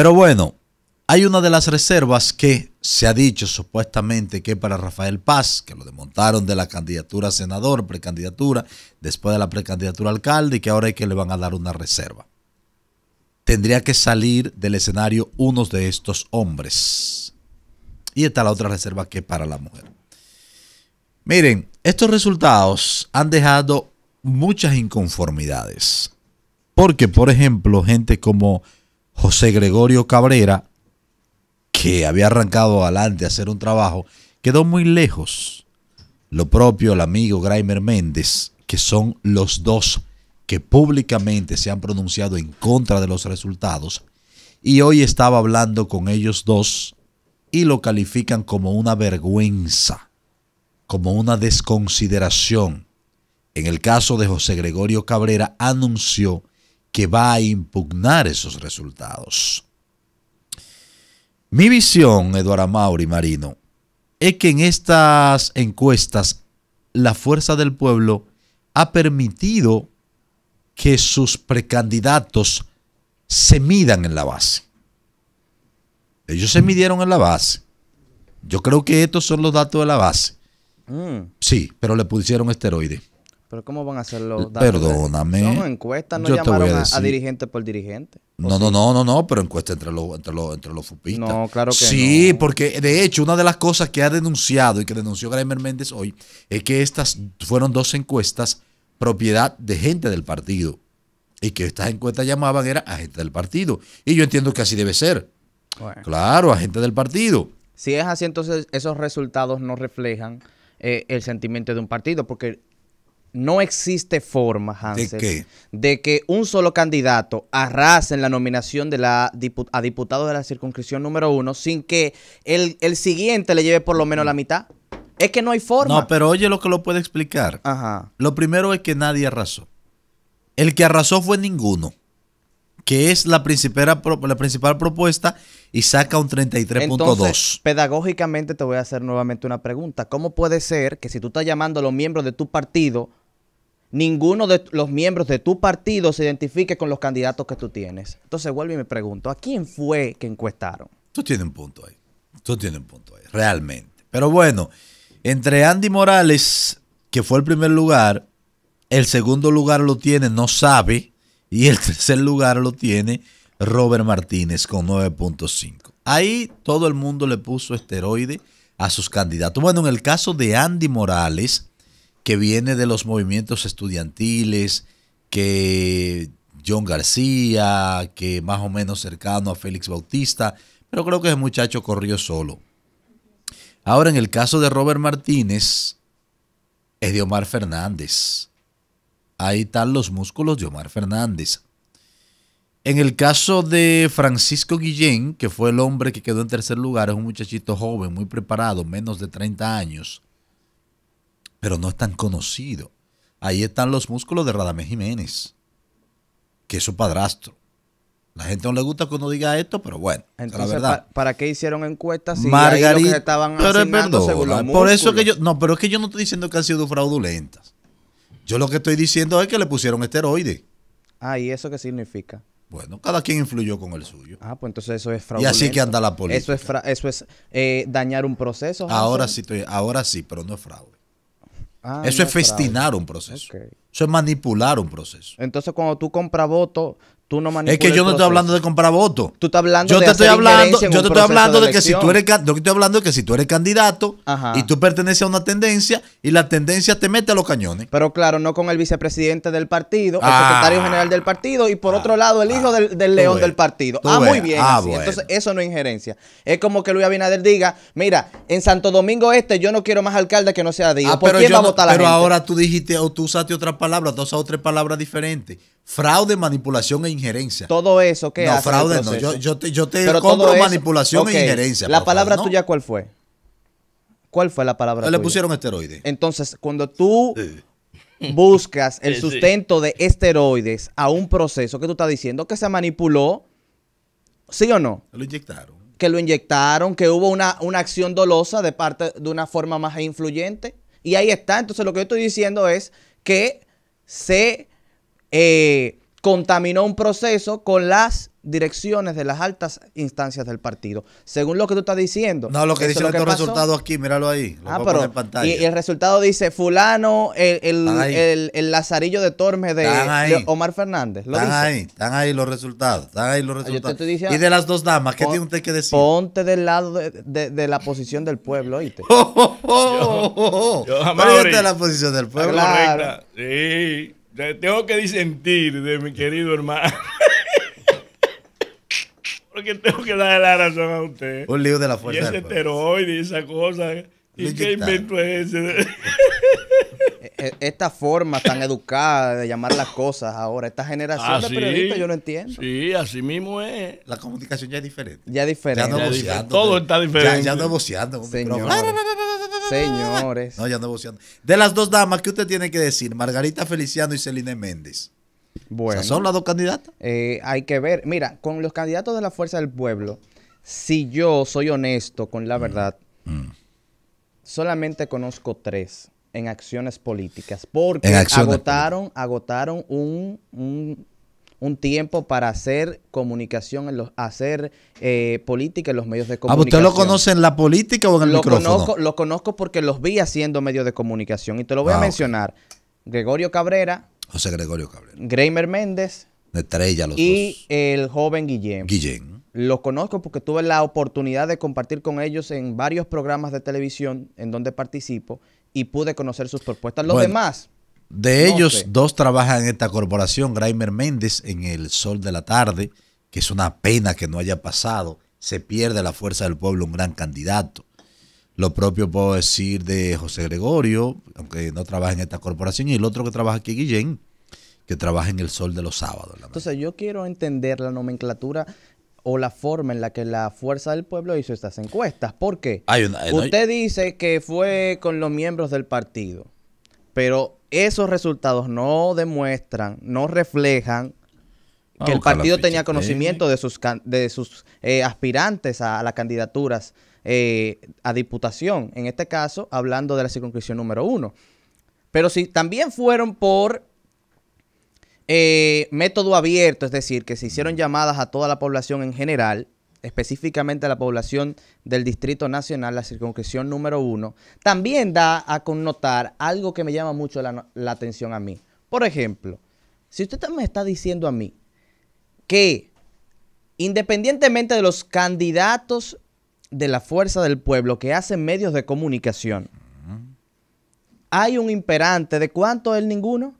Pero bueno, hay una de las reservas que se ha dicho supuestamente que para Rafael Paz, que lo desmontaron de la candidatura a senador, precandidatura, después de la precandidatura a alcalde, y que ahora es que le van a dar una reserva. Tendría que salir del escenario unos de estos hombres. Y está la otra reserva que para la mujer. Miren, estos resultados han dejado muchas inconformidades. Porque, por ejemplo, gente como José Gregorio Cabrera, que había arrancado adelante a hacer un trabajo, quedó muy lejos. Lo propio el amigo Graimer Méndez, que son los dos que públicamente se han pronunciado en contra de los resultados. Y hoy estaba hablando con ellos dos y lo califican como una vergüenza, como una desconsideración. En el caso de José Gregorio Cabrera, anunció que va a impugnar esos resultados. Mi visión, Eduardo Mauri Marino, es que en estas encuestas la fuerza del pueblo ha permitido que sus precandidatos se midan en la base. Ellos se midieron en la base. Yo creo que estos son los datos de la base. Mm. Sí, pero le pusieron esteroides. Pero ¿cómo van a hacerlo? Perdóname. No, encuestas no llamaron a, dirigente por dirigente. No, no, no, no, no, pero encuesta entre los entre entre los fupistas. No, claro que Sí, porque de hecho una de las cosas que ha denunciado y que denunció Graimer Méndez hoy es que estas fueron dos encuestas propiedad de gente del partido y que estas encuestas llamaban era a gente del partido. Y yo entiendo que así debe ser. Claro, a gente del partido. Si es así, entonces esos resultados no reflejan eh, el sentimiento de un partido, porque no existe forma, Hansel, ¿De, que un solo candidato arrase en la nominación de la a diputado de la circunscripción número uno sin que el, siguiente le lleve por lo menos la mitad. Es que no hay forma. No, pero oye lo que lo puede explicar. Ajá. Lo primero es que nadie arrasó. El que arrasó fue ninguno, que es la, la principal propuesta y saca un 33.2. Pedagógicamente te voy a hacer nuevamente una pregunta. ¿Cómo puede ser que si tú estás llamando a los miembros de tu partido ninguno de los miembros de tu partido se identifique con los candidatos que tú tienes. Entonces vuelvo y me pregunto, ¿a quién fue que encuestaron? Tú tienes un punto ahí. Tú tienes un punto ahí, realmente. Pero bueno, entre Andy Morales, que fue el primer lugar, el segundo lugar lo tiene, no sabe, y el tercer lugar lo tiene Robert Martínez con 9.5. Ahí todo el mundo le puso esteroide a sus candidatos. Bueno, en el caso de Andy Morales, que viene de los movimientos estudiantiles, que John García, que más o menos cercano a Félix Bautista, pero creo que ese muchacho corrió solo. Ahora, en el caso de Robert Martínez, es de Omar Fernández. Ahí están los músculos de Omar Fernández. En el caso de Francisco Guillén, que fue el hombre que quedó en tercer lugar, es un muchachito joven, muy preparado, menos de 30 años pero no es tan conocido. Ahí están los músculos de Radamés Jiménez, que es su padrastro. La gente no le gusta cuando diga esto, pero bueno, Entonces, verdad. ¿Para qué hicieron encuestas si Margarita, estaban pero Por eso que yo, no, pero es que yo no estoy diciendo que han sido fraudulentas. Yo lo que estoy diciendo es que le pusieron esteroide. Ah, ¿y eso qué significa? Bueno, cada quien influyó con el suyo. Ah, pues entonces eso es fraude. Y así que anda la policía. Eso es, eso es eh, dañar un proceso. Ahora sí, ahora sí, pero no es fraude. Ah, Eso es festinar un proceso. Eso es manipular un proceso. Entonces, cuando tú compras votos, es que yo no estoy hablando de comprar votos. Tú estás hablando yo te estoy hablando, Yo te estoy hablando de, que si tú eres, hablando que si tú eres candidato y tú perteneces a una tendencia y la tendencia te mete a los cañones. Pero claro, no con el vicepresidente del partido, el ah. secretario general del partido y por ah. otro lado el hijo ah. del, león del partido. Ah, muy bien. Entonces, eso no es injerencia. Es como que Luis Abinader diga, mira, en Santo Domingo Este yo no quiero más alcalde que no sea Dios. pero ahora tú dijiste o tú usaste otra palabra, dos usaste tres palabras diferentes. Fraude, manipulación e injerencia. Todo eso que... No, fraude no. Yo, te, yo te compro manipulación e injerencia. ¿La palabra tuya cuál fue? ¿Cuál fue la palabra Le pusieron esteroides. Entonces, cuando tú buscas el sustento de esteroides a un proceso que tú estás diciendo que se manipuló, ¿sí o no? Lo inyectaron. Que lo inyectaron, que hubo una, una acción dolosa de parte de una forma más influyente. Y ahí está. Entonces, lo que yo estoy diciendo es que se eh, contaminó un proceso con las direcciones de las altas instancias del partido. Según lo que tú estás diciendo. No, lo que dice el resultado aquí, míralo ahí. ah, pero, Y, el resultado dice fulano, el, lazarillo de Tormes de, Omar Fernández. están ahí, están ahí los resultados. Están ahí los ah, resultados. y de las dos damas, ¿qué tiene usted que decir? Ponte del lado de, la posición del pueblo, ¿oíste? Ponte la posición del pueblo. Claro. Sí tengo que disentir de mi querido hermano. Porque tengo que darle la razón a usted. Un lío de la fuerza. Y ese esteroide y esa cosa. ¿eh? ¿Y qué invento es ese? E, esta forma tan educada de llamar las cosas ahora, esta generación de ah, periodistas, yo no entiendo. Sí, así mismo es. La comunicación ya es diferente. Ya es diferente. Ya no Todo está diferente. Ya, no voceando. Señores. No, ya no De las dos damas, ¿qué usted tiene que decir? Margarita Feliciano y Celine Méndez. Bueno. ¿Son las dos candidatas? Eh, hay que ver. Mira, con los candidatos de la Fuerza del Pueblo, si yo soy honesto con la mm. verdad, mm. solamente conozco tres en acciones políticas, porque agotaron, agotaron un, un, tiempo para hacer comunicación, en los, hacer eh, política en los medios de ah, pues, comunicación. usted lo conoce en la política o en el lo micrófono? Conozco, lo conozco porque los vi haciendo medios de comunicación y te lo voy a ah, mencionar. Gregorio Cabrera. José Gregorio Cabrera. Greimer Méndez. Estrella, y el joven Guillén. Guillén. Los conozco porque tuve la oportunidad de compartir con ellos en varios programas de televisión en donde participo y pude conocer sus propuestas. Los demás. De ellos, dos trabajan en esta corporación, Graimer Méndez en El Sol de la Tarde, que es una pena que no haya pasado. Se pierde la fuerza del pueblo, un gran candidato. Lo propio puedo decir de José Gregorio, aunque no trabaja en esta corporación, y el otro que trabaja aquí, Guillén, que trabaja en el sol de los sábados. Entonces, yo quiero entender la nomenclatura o la forma en la que la fuerza del pueblo hizo estas encuestas. ¿Por qué? Eh, Usted dice que fue con los miembros del partido, pero esos resultados no demuestran, no reflejan ah, que el partido tenía conocimiento de sus, de sus eh, aspirantes a, las candidaturas eh, a diputación, en este caso hablando de la circunscripción número uno. Pero si también fueron por eh, método abierto, es decir, que se hicieron llamadas a toda la población en general, específicamente a la población del Distrito Nacional, la circunscripción número uno, también da a connotar algo que me llama mucho la, atención a mí. Por ejemplo, si usted me está diciendo a mí que independientemente de los candidatos de la fuerza del pueblo que hacen medios de comunicación, hay un imperante de cuánto es ninguno.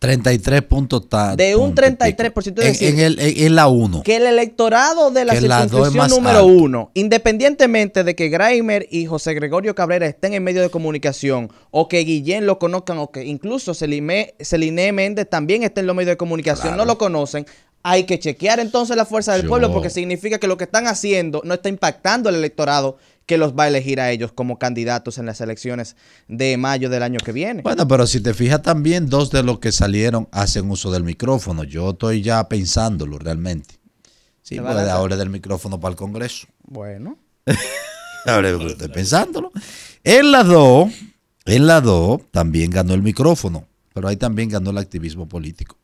33 puntos De un 33% de decir, en, el, la 1. Que el electorado de la circunscripción número 1, independientemente de que Graimer y José Gregorio Cabrera estén en medio de comunicación, o que Guillén lo conozcan, o que incluso Celine, Méndez también esté en los medios de comunicación, no lo conocen, hay que chequear entonces la fuerza del pueblo porque significa que lo que están haciendo no está impactando al electorado que los va a elegir a ellos como candidatos en las elecciones de mayo del año que viene. Bueno, pero si te fijas también, dos de los que salieron hacen uso del micrófono. Yo estoy ya pensándolo realmente. Sí, pues ahora del micrófono para el Congreso. Bueno. ahora estoy pensándolo. En la 2, en la 2 también ganó el micrófono, pero ahí también ganó el activismo político.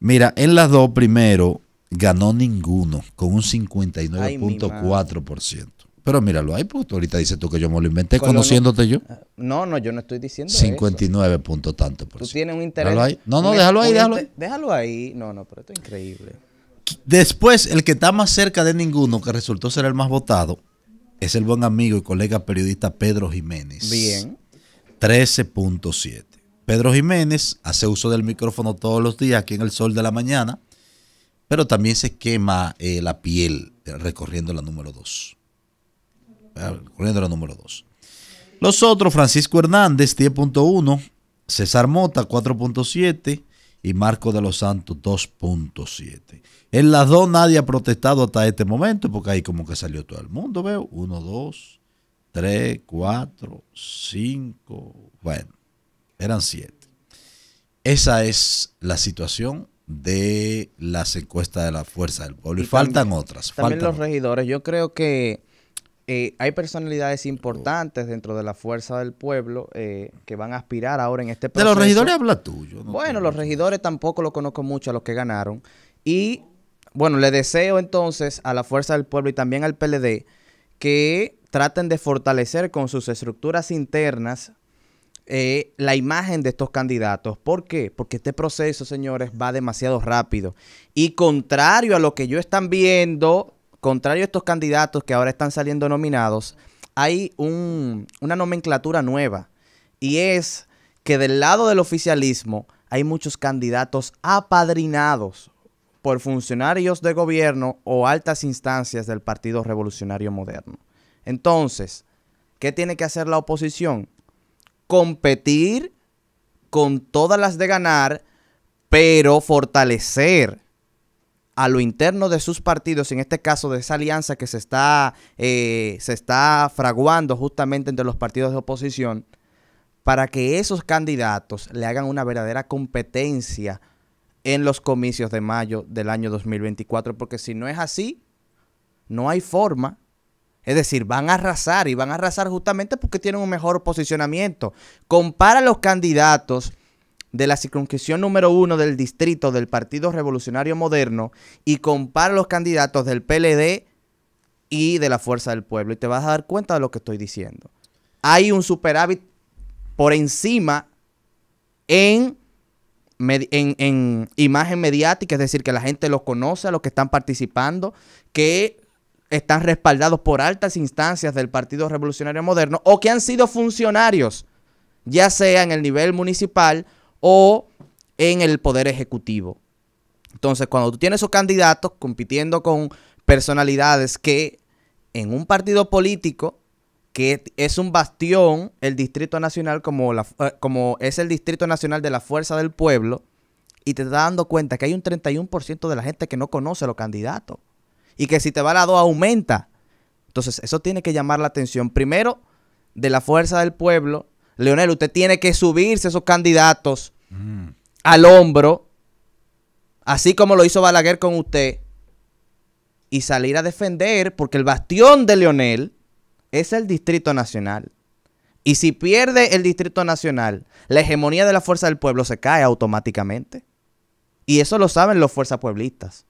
Mira, en la dos primero ganó ninguno, con un 59.4%. Pero míralo ahí, pues tú ahorita dices tú que yo me lo inventé pues conociéndote yo. Eh, no, no, yo no estoy diciendo 59 eso. punto tanto Tú tienes un interés. No, no, déjalo ahí, déjalo ahí. Déjalo ahí. No, no, pero esto es increíble. Después, el que está más cerca de ninguno, que resultó ser el más votado, es el buen amigo y colega periodista Pedro Jiménez. Bien. 13.7. Pedro Jiménez hace uso del micrófono todos los días aquí en el sol de la mañana, pero también se quema eh, la piel eh, recorriendo la número 2 la número 2. Los otros, Francisco Hernández, 10.1, César Mota, 4.7 y Marco de los Santos, 2.7. En las dos nadie ha protestado hasta este momento porque ahí como que salió todo el mundo, veo. 1, 2, 3, 4, 5, bueno, eran 7. Esa es la situación de las encuestas de la Fuerza del Pueblo. Y, faltan otras. También faltan los regidores. Yo creo que eh, hay personalidades importantes dentro de la fuerza del pueblo eh, que van a aspirar ahora en este proceso. De los regidores habla tuyo. bueno, los regidores tampoco los conozco mucho a los que ganaron. Y bueno, le deseo entonces a la fuerza del pueblo y también al PLD que traten de fortalecer con sus estructuras internas eh, la imagen de estos candidatos. ¿Por qué? Porque este proceso, señores, va demasiado rápido. Y contrario a lo que yo están viendo contrario a estos candidatos que ahora están saliendo nominados, hay una nomenclatura nueva. Y es que del lado del oficialismo hay muchos candidatos apadrinados por funcionarios de gobierno o altas instancias del Partido Revolucionario Moderno. Entonces, ¿qué tiene que hacer la oposición? Competir con todas las de ganar, pero fortalecer a lo interno de sus partidos, en este caso de esa alianza que se está, eh, se está fraguando justamente entre los partidos de oposición, para que esos candidatos le hagan una verdadera competencia en los comicios de mayo del año 2024, porque si no es así, no hay forma. Es decir, van a arrasar y van a arrasar justamente porque tienen un mejor posicionamiento. Compara los candidatos de la circunscripción número uno del distrito del Partido Revolucionario Moderno y compara los candidatos del PLD y de la Fuerza del Pueblo. Y te vas a dar cuenta de lo que estoy diciendo. Hay un superávit por encima en, en, en imagen mediática, es decir, que la gente los conoce, a los que están participando, que están respaldados por altas instancias del Partido Revolucionario Moderno o que han sido funcionarios, ya sea en el nivel municipal o en el Poder Ejecutivo. Entonces, cuando tú tienes esos candidatos compitiendo con personalidades que en un partido político que es un bastión, el Distrito Nacional, como, la, eh, como es el Distrito Nacional de la Fuerza del Pueblo, y te estás dando cuenta que hay un 31% de la gente que no conoce a los candidatos. Y que si te va la lado aumenta. Entonces, eso tiene que llamar la atención primero de la Fuerza del Pueblo Leonel, usted tiene que subirse esos candidatos mm. al hombro, así como lo hizo Balaguer con usted, y salir a defender, porque el bastión de Leonel es el Distrito Nacional. Y si pierde el Distrito Nacional, la hegemonía de la fuerza del pueblo se cae automáticamente. Y eso lo saben los fuerzas pueblistas.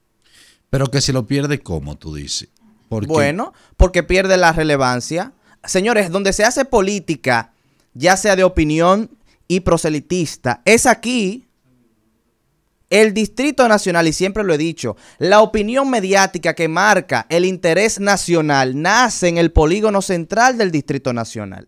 Pero que si lo pierde, ¿cómo tú dices? bueno, porque pierde la relevancia. Señores, donde se hace política ya sea de opinión y proselitista. Es aquí el Distrito Nacional, y siempre lo he dicho, la opinión mediática que marca el interés nacional nace en el polígono central del Distrito Nacional.